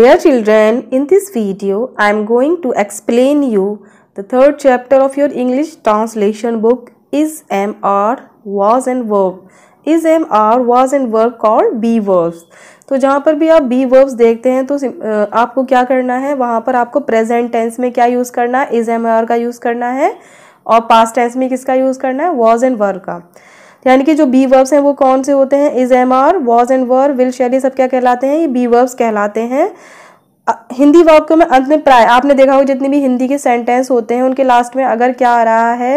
Dear children, in this video, I am going to explain you the third chapter of your English translation book is am MR was and verb. is am are was and were called be verbs तो जहाँ पर भी आप B verbs देखते हैं तो आपको क्या करना है वहाँ पर आपको प्रेजेंट टेंस में क्या यूज़ करना है इज एम आर का यूज़ करना है और पास्ट टेंस में किसका यूज़ करना है वॉज एंड वर्क का यानी कि जो बी वर्ब्स हैं वो कौन से होते हैं is am are was and were will shall ये सब क्या कहलाते हैं ये बी वर्ब्स कहलाते हैं हिंदी वर्ब को मैं अंत में प्राय आपने देखा होगा जितने भी हिंदी के सेंटेंस होते हैं उनके लास्ट में अगर क्या आ रहा है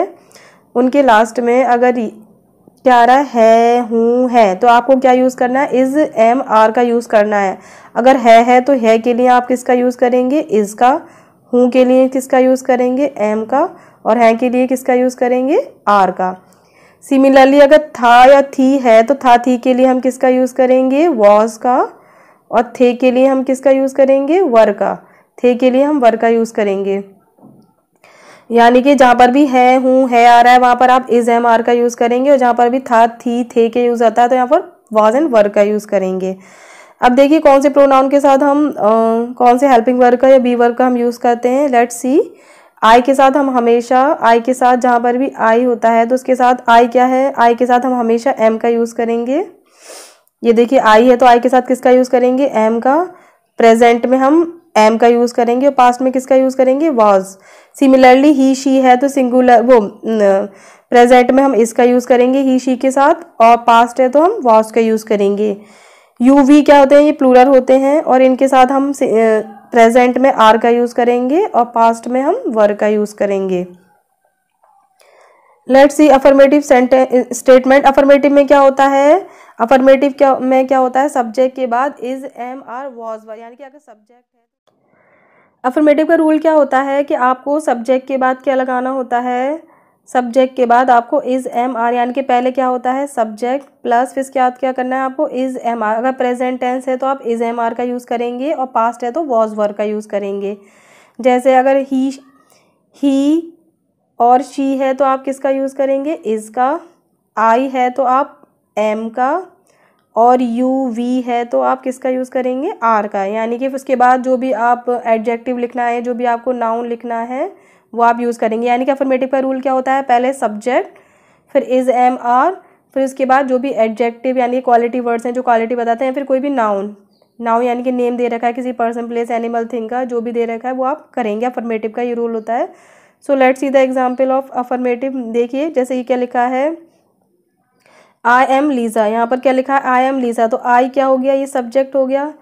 उनके लास्ट में अगर क्या आ रहा है हूँ है तो आपको क्या यूज़ करना है इज़ एम आर का यूज़ करना है अगर है है तो है के लिए आप किसका यूज़ करेंगे इज़ का हूँ के लिए किसका यूज़ करेंगे एम का और है के लिए किसका यूज़ करेंगे आर का सिमिलरली अगर था या थी है तो था थी के लिए हम किसका यूज़ करेंगे वॉज का और थे के लिए हम किसका यूज़ करेंगे वर का थे के लिए हम वर का यूज़ करेंगे यानी कि जहाँ पर भी है हूँ है आ रहा है वहाँ पर आप इज एम आर का यूज़ करेंगे और जहाँ पर भी था थी थे के यूज़ आता है तो यहाँ पर वॉज एंड वर का यूज़ करेंगे अब देखिए कौन से प्रोनाउन के साथ हम आ, कौन से हेल्पिंग वर्क का या बी वर्क का हम यूज़ करते हैं लेट्स सी आई के साथ हम हमेशा आई के साथ जहाँ पर भी आई होता है तो उसके साथ आई क्या है आई के साथ हम हमेशा एम का यूज़ करेंगे ये देखिए आई है तो आई के साथ किसका यूज़ करेंगे एम का प्रेजेंट में हम एम का यूज़ करेंगे और पास्ट में किसका यूज़ करेंगे वॉज सिमिलरली ही शी है तो सिंगुलर वो प्रेजेंट में हम इसका यूज़ करेंगे ही शी के साथ और पास्ट है तो हम वॉज का यूज़ करेंगे यू वी क्या होते हैं ये प्लूरल होते हैं और इनके साथ हम प्रेजेंट में आर का यूज़ करेंगे और पास्ट में हम वर का यूज़ करेंगे let see affirmative statement affirmative में क्या होता है अफर्मेटिव क्या में क्या होता है सब्जेक्ट के बाद is am are was were यानी कि अगर सब्जेक्ट है अफर्मेटिव तो- का रूल क्या होता है कि आपको सब्जेक्ट के बाद क्या लगाना होता है सब्जेक्ट के बाद आपको इज़ एम आर यानी कि पहले क्या होता है सब्जेक्ट प्लस फिर इसके बाद क्या करना है आपको इज़ एम आर अगर प्रेजेंट टेंस है तो आप इज़ एम आर का यूज़ करेंगे और पास्ट है तो वॉज वर्क का यूज़ करेंगे जैसे अगर ही ही और शी है तो आप किसका यूज़ करेंगे इज़ का आई है तो आप एम का और यू वी है तो आप किसका यूज़ करेंगे आर का यानी कि उसके बाद जो भी आप एडजेक्टिव लिखना है जो भी आपको नाउन लिखना है वो आप यूज़ करेंगे यानी कि अफर्मेटिव का रूल क्या होता है पहले सब्जेक्ट फिर इज़ एम आर फिर उसके बाद जो भी एडजेक्टिव यानी क्वालिटी वर्ड्स हैं जो क्वालिटी बताते हैं फिर कोई भी नाउन नाउन यानी कि नेम दे रखा है किसी पर्सन प्लेस एनिमल थिंग का जो भी दे रखा है वो आप करेंगे अफर्मेटिव का ये रूल होता है so let's see the example of affirmative देखिए जैसे कि क्या लिखा है आई एम लीज़ा यहाँ पर क्या लिखा है आई एम लीज़ा तो आई क्या हो गया ये सब्जेक्ट हो गया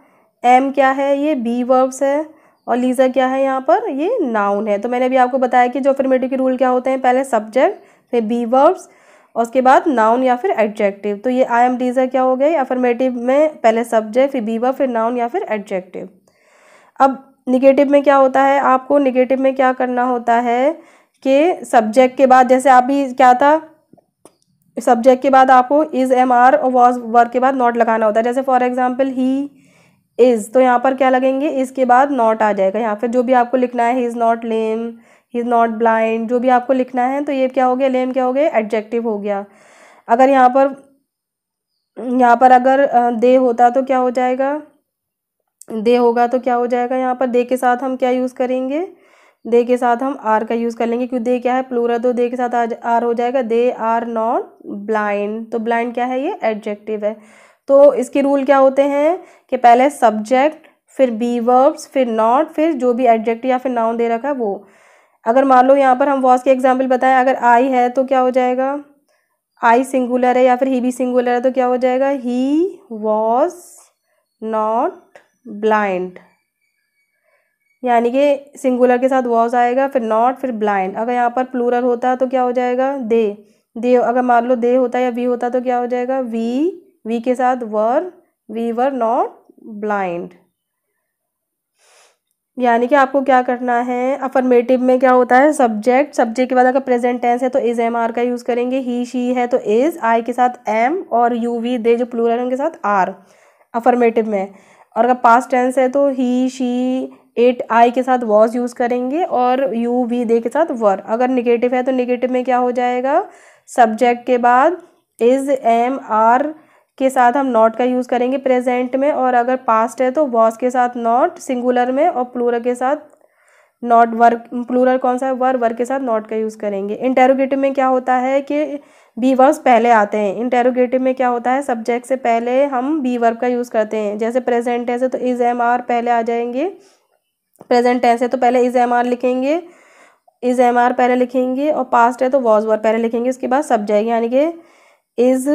एम क्या है ये बी वर्ब्स है और लीज़ा क्या है यहाँ पर ये नाउन है तो मैंने अभी आपको बताया कि जो अफर्मेटिव के रूल क्या होते हैं पहले सब्जेक्ट फिर बी वर्ब्स और उसके बाद नाउन या फिर एडजेक्टिव तो ये आई एम लीज़ा क्या हो गई अफर्मेटिव में पहले सब्जेक्ट फिर बी वर्ब फिर नाउन या फिर एडजेक्टिव अब निगेटिव में क्या होता है आपको निगेटिव में क्या करना होता है कि सब्जेक्ट के बाद जैसे आप भी क्या था सब्जेक्ट के बाद आपको इज़ एम आर और वॉज वर्क के बाद नॉट लगाना होता है जैसे फॉर एग्जाम्पल ही इज़ तो यहाँ पर क्या लगेंगे इसके बाद नॉट आ जाएगा यहाँ पर जो भी आपको लिखना है he is not lame he is not blind जो भी आपको लिखना है तो ये क्या हो गया लेम क्या हो गया एडजेक्टिव हो गया अगर यहाँ पर यहाँ पर अगर दे होता तो क्या हो जाएगा दे होगा तो क्या हो जाएगा यहाँ पर दे के साथ हम क्या यूज़ करेंगे दे के साथ हम आर का यूज़ कर लेंगे क्योंकि दे क्या है प्लूरल तो दे के साथ आर हो जाएगा दे आर नॉट ब्लाइंड तो ब्लाइंड क्या है ये एडजेक्टिव है तो इसके रूल क्या होते हैं कि पहले सब्जेक्ट फिर बी वर्ब्स फिर नॉट फिर जो भी एडजेक्ट या फिर नाउन दे रखा है वो अगर मान लो यहाँ पर हम वॉस की एग्जाम्पल बताएं अगर आई है तो क्या हो जाएगा आई सिंगुलर है या फिर ही भी सिंगुलर है तो क्या हो जाएगा ही वॉज नॉट ब्लाइंड यानी कि सिंगुलर के साथ वॉज आएगा फिर नॉट फिर ब्लाइंड अगर यहाँ पर प्लूरल होता है तो क्या हो जाएगा दे दे अगर मान लो दे होता या वी होता तो क्या हो जाएगा वी वी के साथ were we were not blind यानी कि आपको क्या करना है अफर्मेटिव में क्या होता है सब्जेक्ट सब्जेक्ट के बाद अगर प्रेजेंट टेंस है तो इज एम आर का यूज़ करेंगे ही शी है तो इज़ आई के साथ एम और यू वी दे जो प्लूरल है उनके साथ आर अफर्मेटिव में और अगर पास्ट टेंस है तो ही शी एट आई के साथ वॉज यूज़ करेंगे और यू वी दे के साथ वर अगर निगेटिव है तो निगेटिव में क्या हो जाएगा सब्जेक्ट के बाद इज़ एम आर के साथ हम नॉट का यूज़ करेंगे प्रेजेंट में और अगर पास्ट है तो वॉस के साथ नॉट सिंगुलर में और प्लूरल के साथ नॉट वर्क प्लूरल कौन सा है वर वर्क के साथ नॉट का यूज़ करेंगे इंटेरोगेटिव में क्या होता है कि बी वर्ब्स पहले आते हैं इंटेरोगेटिव में क्या होता है सब्जेक्ट से पहले हम बी वर्ब का यूज़ करते हैं जैसे प्रेजेंट टेंस है तो इज एम आर पहले आ जाएंगे प्रेजेंट टेंस है तो पहले इज एम आर लिखेंगे इज एम आर पहले लिखेंगे और पास्ट है तो वॉज वर्ब पहले लिखेंगे उसके बाद सब्जेक्ट यानी कि इज़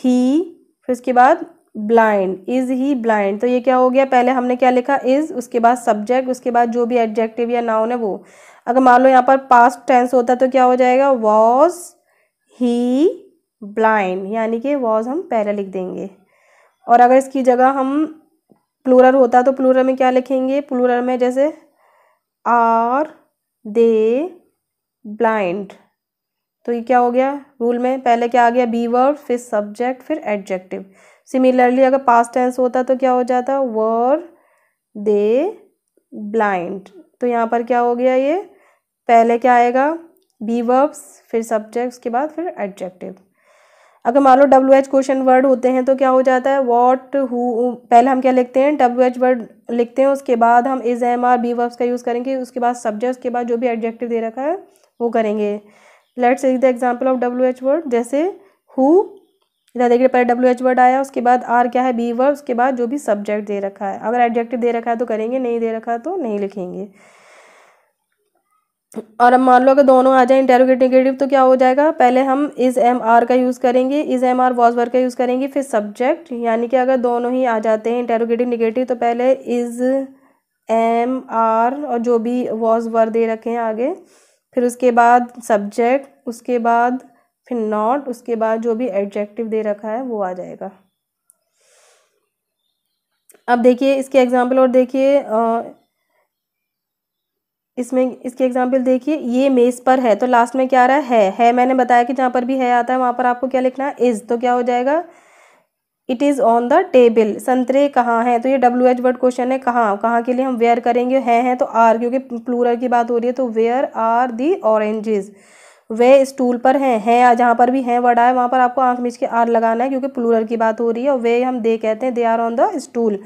ही फिर उसके बाद ब्लाइंड इज ही ब्लाइंड तो ये क्या हो गया पहले हमने क्या लिखा इज उसके बाद सब्जेक्ट उसके बाद जो भी एडजेक्टिव या नाउन है वो अगर मान लो यहाँ पर पास्ट टेंस होता तो क्या हो जाएगा वॉज ही ब्लाइंड यानी कि वॉज हम पहले लिख देंगे और अगर इसकी जगह हम प्लूरल होता तो प्लूरल में क्या लिखेंगे प्लूरल में जैसे आर दे ब्लाइंड तो ये क्या हो गया रूल में पहले क्या आ गया बी वर्ब फिर सब्जेक्ट फिर एडजेक्टिव सिमिलरली अगर पास्ट टेंस होता तो क्या हो जाता वर दे ब्लाइंड तो यहाँ पर क्या हो गया ये पहले क्या आएगा बी वर्ब्स फिर सब्जेक्ट्स के बाद फिर एडजेक्टिव अगर मान लो डब्ल्यू एच क्वेश्चन वर्ड होते हैं तो क्या हो जाता है वॉट हु पहले हम क्या लिखते हैं डब्ल्यू एच वर्ड लिखते हैं उसके बाद हम is am are be verbs का यूज़ करेंगे उसके बाद सब्जेक्ट्स के बाद जो भी एडजेक्टिव दे रखा है वो करेंगे let's see the example of W H word जैसे हु इधर देखिए पहले डब्ल्यू एच वर्ड आया उसके बाद आर क्या है बी वर्ड उसके बाद जो भी सब्जेक्ट दे रखा है अगर एडजेक्टिव दे रखा है तो करेंगे नहीं दे रखा तो नहीं लिखेंगे और अब मान लो अगर दोनों आ जाए इंटेरोगेट निगेटिव तो क्या हो जाएगा पहले हम इज़ एम आर का यूज़ करेंगे is am are was were का यूज़ करेंगे फिर सब्जेक्ट यानी कि अगर दोनों ही आ जाते हैं इंटेरोगेटिव निगेटिव तो पहले इज़ एम आर और जो भी वॉज वर दे रखे हैं आगे फिर उसके बाद सब्जेक्ट उसके बाद फिर नॉट उसके बाद जो भी एडजेक्टिव दे रखा है वो आ जाएगा अब देखिए इसके एग्जाम्पल और देखिए इसमें इसके एग्जाम्पल देखिए ये मेज़ पर है तो लास्ट में क्या आ रहा है है, है मैंने बताया कि जहाँ पर भी है आता है वहाँ पर आपको क्या लिखना है इज़ तो क्या हो जाएगा it is on the table संतरे कहाँ हैं तो ये डब्ल्यू एच वर्ड क्वेश्चन है कहाँ कहाँ के लिए हम वेयर करेंगे हैं हैं तो आर क्योंकि प्लूरल की बात हो रही है तो where are the oranges they stool पर हैं हैं जहाँ पर भी हैं वर्ड आए वहाँ पर आपको आंख मिच के आर लगाना है क्योंकि प्लूरल की बात हो रही है और वे हम दे कहते हैं they are on the stool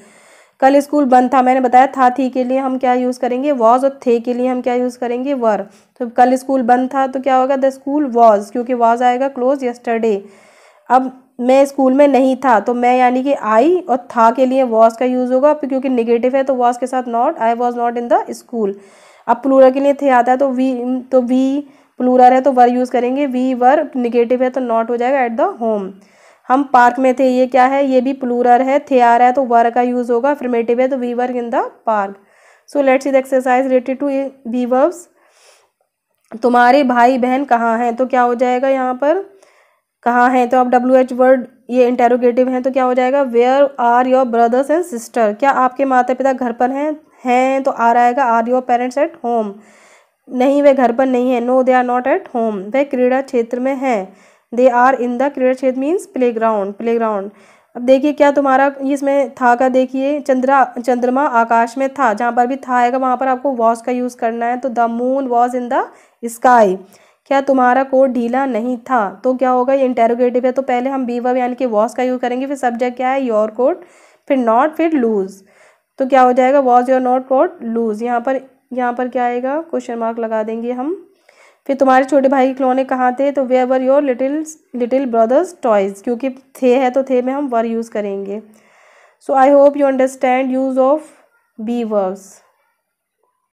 कल स्कूल बंद था मैंने बताया था थी के लिए हम क्या यूज़ करेंगे वॉज और थे के लिए हम क्या यूज़ करेंगे वर तो कल स्कूल बंद था तो क्या होगा द स्कूल वॉज क्योंकि वॉज आएगा क्लोज यस्टरडे अब मैं स्कूल में नहीं था तो मैं यानी कि आई और था के लिए वॉज का यूज़ होगा क्योंकि निगेटिव है तो वॉज के साथ not I was not in the school अब प्लूरल के लिए थे आता है तो वी तो वी प्लूरल है तो वर यूज़ करेंगे वी वर निगेटिव है तो नॉट हो जाएगा एट द होम हम पार्क में थे ये क्या है ये भी प्लूरल है थे आ रहा है तो वर का यूज़ होगा अफर्मेटिव है तो we were in the park so let's is exercise related to be verbs तुम्हारे भाई बहन कहाँ हैं तो क्या हो जाएगा यहाँ पर कहाँ हैं तो आप डब्ल्यू एच वर्ड ये इंटेरोगेटिव हैं तो क्या हो जाएगा where are your brothers and sister क्या आपके माता पिता घर पर हैं हैं तो आ है are your parents at home नहीं वे घर पर नहीं है no they are not at home they क्रीड़ा क्षेत्र में हैं दे आर इन द क्रीड़ा क्षेत्र means playground playground अब देखिए क्या तुम्हारा इसमें था का देखिए चंद्रा चंद्रमा आकाश में था जहाँ पर भी था आएगा वहाँ पर आपको वॉज का यूज़ करना है तो the moon was in the sky क्या तुम्हारा कोड ढीला नहीं था तो क्या होगा ये इंटेरोगेटिव है तो पहले हम बी वब यानी कि वॉस का यूज़ करेंगे फिर सब्जेक्ट क्या है योर कोड फिर नॉट फिर लूज़ तो क्या हो जाएगा was your not coat lose यहाँ पर यहाँ पर क्या आएगा क्वेश्चन मार्क लगा देंगे हम फिर तुम्हारे छोटे भाई के खिलौने कहाँ थे तो they were your little little brothers toys क्योंकि थे है तो थे में हम वर यूज़ करेंगे so I hope you understand use of be verbs